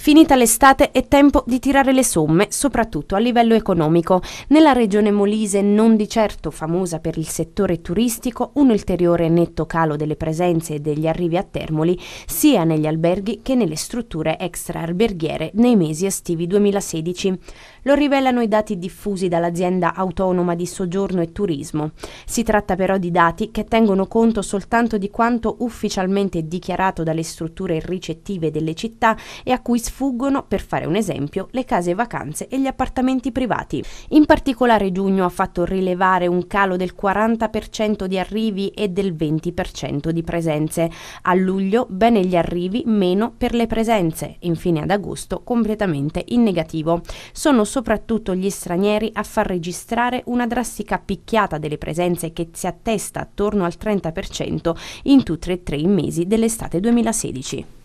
Finita l'estate è tempo di tirare le somme, soprattutto a livello economico. Nella regione Molise, non di certo famosa per il settore turistico, un ulteriore netto calo delle presenze e degli arrivi a Termoli, sia negli alberghi che nelle strutture extra-alberghiere nei mesi estivi 2016. Lo rivelano i dati diffusi dall'azienda autonoma di soggiorno e turismo. Si tratta però di dati che tengono conto soltanto di quanto ufficialmente dichiarato dalle strutture ricettive delle città e a cui sfuggono, per fare un esempio, le case vacanze e gli appartamenti privati. In particolare giugno ha fatto rilevare un calo del 40% di arrivi e del 20% di presenze. A luglio bene gli arrivi, meno per le presenze. Infine ad agosto completamente in negativo. Sono soprattutto gli stranieri a far registrare una drastica picchiata delle presenze che si attesta attorno al 30% in tutti e tre i mesi dell'estate 2016.